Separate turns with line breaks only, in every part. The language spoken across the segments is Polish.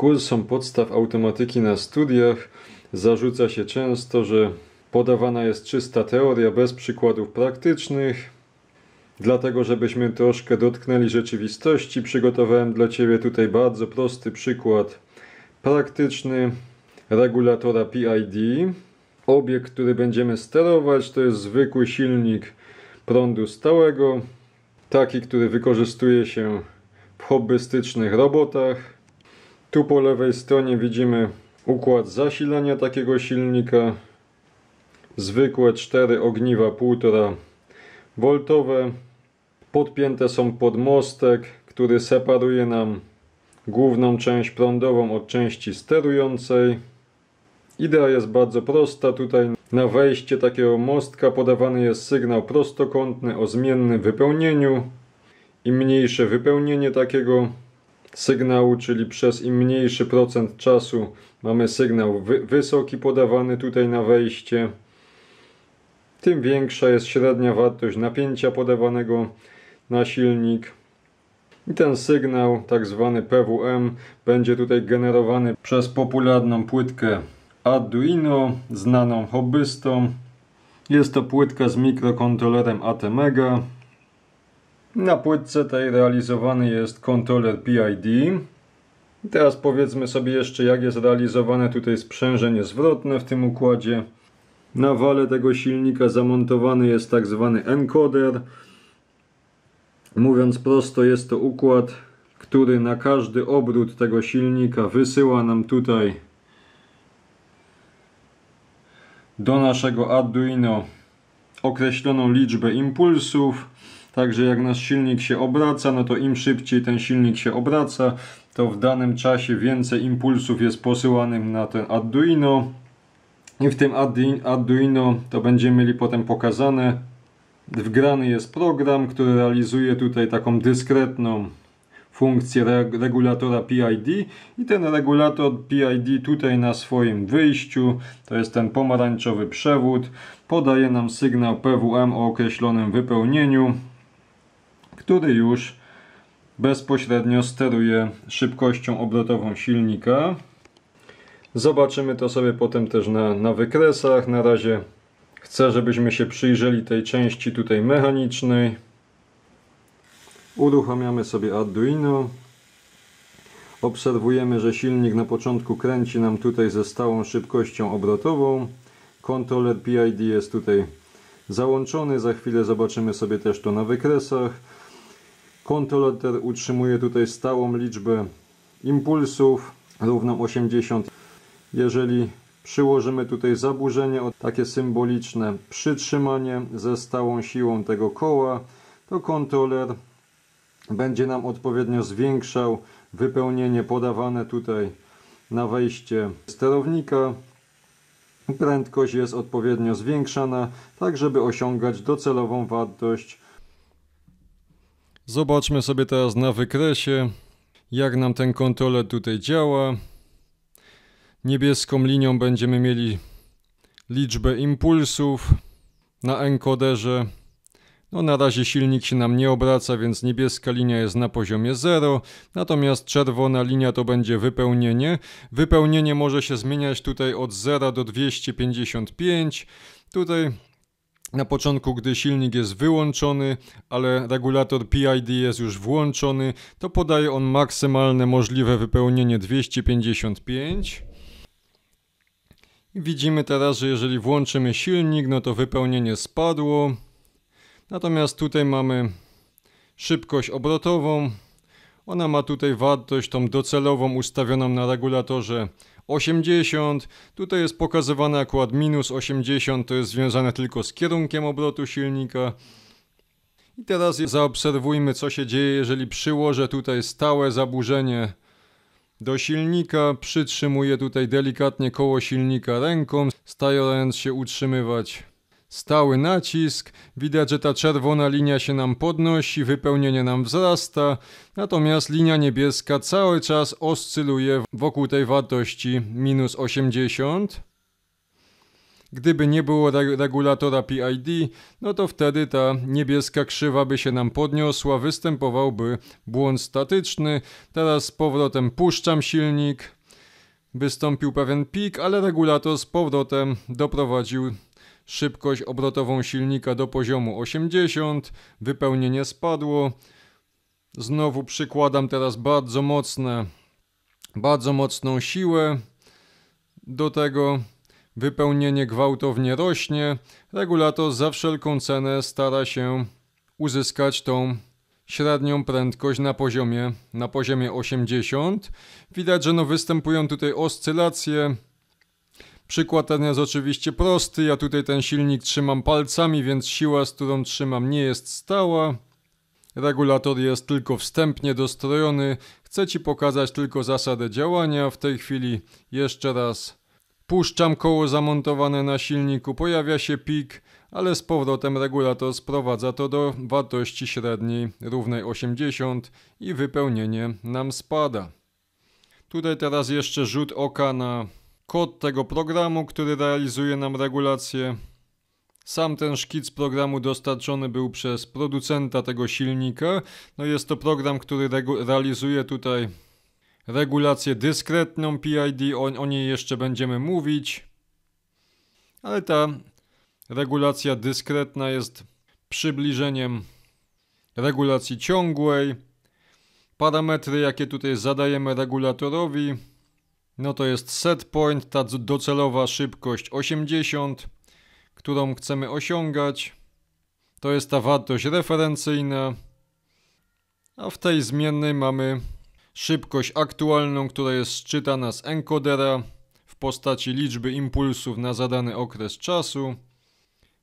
Kursom podstaw automatyki na studiach zarzuca się często, że podawana jest czysta teoria bez przykładów praktycznych. Dlatego, żebyśmy troszkę dotknęli rzeczywistości, przygotowałem dla Ciebie tutaj bardzo prosty przykład praktyczny regulatora PID. Obiekt, który będziemy sterować, to jest zwykły silnik prądu stałego, taki, który wykorzystuje się w hobbystycznych robotach. Tu po lewej stronie widzimy układ zasilania takiego silnika. Zwykłe cztery ogniwa 1,5 V. Podpięte są pod mostek, który separuje nam główną część prądową od części sterującej. Idea jest bardzo prosta. Tutaj na wejście takiego mostka podawany jest sygnał prostokątny o zmiennym wypełnieniu. Im mniejsze wypełnienie takiego sygnału, czyli przez im mniejszy procent czasu mamy sygnał wy wysoki podawany tutaj na wejście, tym większa jest średnia wartość napięcia podawanego na silnik. I ten sygnał, tak zwany PWM, będzie tutaj generowany przez popularną płytkę Arduino, znaną hobbystom. Jest to płytka z mikrokontrolerem ATmega. Na płytce tej realizowany jest kontroler PID. teraz powiedzmy sobie jeszcze jak jest realizowane tutaj sprzężenie zwrotne w tym układzie. Na wale tego silnika zamontowany jest tak zwany encoder. Mówiąc prosto jest to układ, który na każdy obrót tego silnika wysyła nam tutaj do naszego Arduino określoną liczbę impulsów. Także jak nasz silnik się obraca, no to im szybciej ten silnik się obraca, to w danym czasie więcej impulsów jest posyłanym na ten Arduino. I w tym Arduino to będziemy mieli potem pokazane. Wgrany jest program, który realizuje tutaj taką dyskretną funkcję regulatora PID i ten regulator PID tutaj na swoim wyjściu, to jest ten pomarańczowy przewód, podaje nam sygnał PWM o określonym wypełnieniu, który już bezpośrednio steruje szybkością obrotową silnika. Zobaczymy to sobie potem też na, na wykresach. Na razie chcę, żebyśmy się przyjrzeli tej części tutaj mechanicznej. Uruchamiamy sobie Arduino. Obserwujemy, że silnik na początku kręci nam tutaj ze stałą szybkością obrotową. Kontroler PID jest tutaj załączony. Za chwilę zobaczymy sobie też to na wykresach. Kontroler utrzymuje tutaj stałą liczbę impulsów równą 80. Jeżeli przyłożymy tutaj zaburzenie, takie symboliczne przytrzymanie ze stałą siłą tego koła, to kontroler będzie nam odpowiednio zwiększał wypełnienie podawane tutaj na wejście sterownika. Prędkość jest odpowiednio zwiększana, tak żeby osiągać docelową wartość Zobaczmy sobie teraz na wykresie, jak nam ten kontroler tutaj działa. Niebieską linią będziemy mieli liczbę impulsów na encoderze. No na razie silnik się nam nie obraca, więc niebieska linia jest na poziomie 0, natomiast czerwona linia to będzie wypełnienie. Wypełnienie może się zmieniać tutaj od 0 do 255. Tutaj na początku, gdy silnik jest wyłączony, ale regulator PID jest już włączony, to podaje on maksymalne możliwe wypełnienie 255. I widzimy teraz, że jeżeli włączymy silnik, no to wypełnienie spadło. Natomiast tutaj mamy szybkość obrotową. Ona ma tutaj wartość tą docelową ustawioną na regulatorze 80. Tutaj jest pokazywane akurat minus 80, to jest związane tylko z kierunkiem obrotu silnika. I teraz zaobserwujmy, co się dzieje, jeżeli przyłożę tutaj stałe zaburzenie do silnika, przytrzymuję tutaj delikatnie koło silnika ręką, starając się utrzymywać Stały nacisk, widać, że ta czerwona linia się nam podnosi, wypełnienie nam wzrasta, natomiast linia niebieska cały czas oscyluje wokół tej wartości minus 80. Gdyby nie było regulatora PID, no to wtedy ta niebieska krzywa by się nam podniosła, występowałby błąd statyczny. Teraz z powrotem puszczam silnik, wystąpił pewien pik, ale regulator z powrotem doprowadził szybkość obrotową silnika do poziomu 80, wypełnienie spadło. Znowu przykładam teraz bardzo mocne, bardzo mocną siłę do tego. Wypełnienie gwałtownie rośnie. Regulator za wszelką cenę stara się uzyskać tą średnią prędkość na poziomie, na poziomie 80. Widać, że no występują tutaj oscylacje Przykład ten jest oczywiście prosty, ja tutaj ten silnik trzymam palcami, więc siła, z którą trzymam nie jest stała. Regulator jest tylko wstępnie dostrojony, chcę Ci pokazać tylko zasadę działania. W tej chwili jeszcze raz puszczam koło zamontowane na silniku, pojawia się pik, ale z powrotem regulator sprowadza to do wartości średniej równej 80 i wypełnienie nam spada. Tutaj teraz jeszcze rzut oka na kod tego programu, który realizuje nam regulację. Sam ten szkic programu dostarczony był przez producenta tego silnika. No jest to program, który realizuje tutaj regulację dyskretną PID, o, o niej jeszcze będziemy mówić. Ale ta regulacja dyskretna jest przybliżeniem regulacji ciągłej. Parametry, jakie tutaj zadajemy regulatorowi, no to jest set point, ta docelowa szybkość 80, którą chcemy osiągać. To jest ta wartość referencyjna. A w tej zmiennej mamy szybkość aktualną, która jest czytana z encodera w postaci liczby impulsów na zadany okres czasu.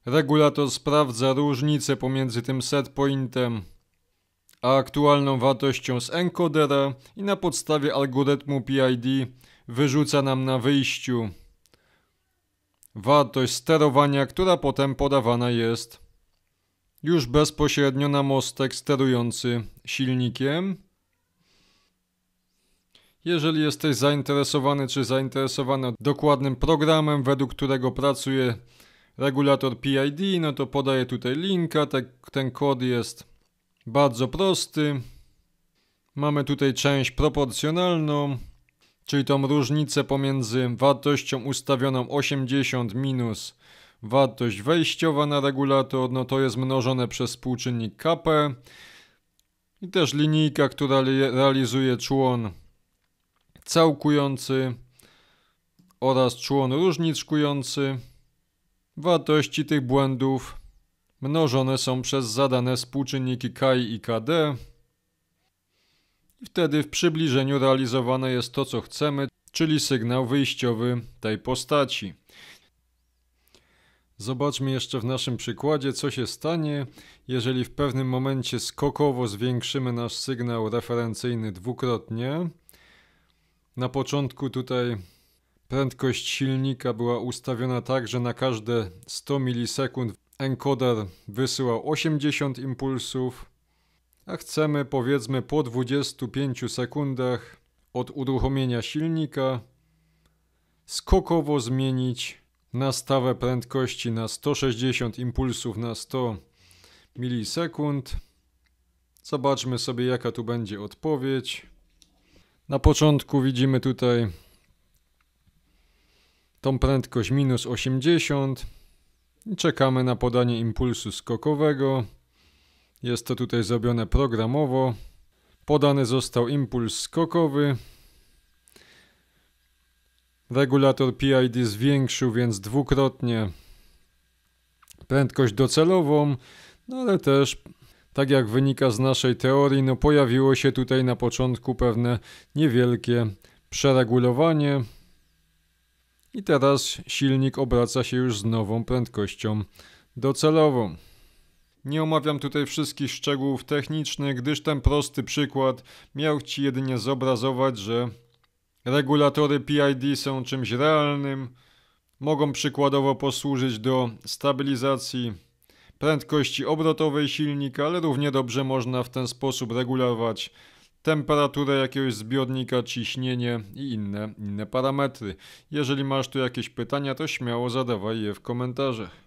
Regulator sprawdza różnicę pomiędzy tym set pointem a aktualną wartością z encodera i na podstawie algorytmu PID wyrzuca nam na wyjściu wartość sterowania, która potem podawana jest już bezpośrednio na mostek sterujący silnikiem. Jeżeli jesteś zainteresowany czy zainteresowana dokładnym programem, według którego pracuje regulator PID, no to podaję tutaj linka, ten kod jest bardzo prosty. Mamy tutaj część proporcjonalną, czyli tą różnicę pomiędzy wartością ustawioną 80 minus wartość wejściowa na regulator, no to jest mnożone przez współczynnik KP i też linijka, która realizuje człon całkujący oraz człon różniczkujący. Wartości tych błędów mnożone są przez zadane współczynniki K i KD. I wtedy w przybliżeniu realizowane jest to, co chcemy, czyli sygnał wyjściowy tej postaci. Zobaczmy jeszcze w naszym przykładzie, co się stanie, jeżeli w pewnym momencie skokowo zwiększymy nasz sygnał referencyjny dwukrotnie. Na początku tutaj prędkość silnika była ustawiona tak, że na każde 100 milisekund encoder wysyła 80 impulsów, a chcemy powiedzmy po 25 sekundach od uruchomienia silnika skokowo zmienić nastawę prędkości na 160 impulsów na 100 milisekund. Zobaczmy sobie jaka tu będzie odpowiedź. Na początku widzimy tutaj tą prędkość minus 80 Czekamy na podanie impulsu skokowego. Jest to tutaj zrobione programowo. Podany został impuls skokowy. Regulator PID zwiększył więc dwukrotnie prędkość docelową, no ale też, tak jak wynika z naszej teorii, no pojawiło się tutaj na początku pewne niewielkie przeregulowanie. I teraz silnik obraca się już z nową prędkością docelową. Nie omawiam tutaj wszystkich szczegółów technicznych, gdyż ten prosty przykład miał Ci jedynie zobrazować, że regulatory PID są czymś realnym, mogą przykładowo posłużyć do stabilizacji prędkości obrotowej silnika, ale równie dobrze można w ten sposób regulować temperaturę jakiegoś zbiornika, ciśnienie i inne, inne parametry. Jeżeli masz tu jakieś pytania, to śmiało zadawaj je w komentarzach.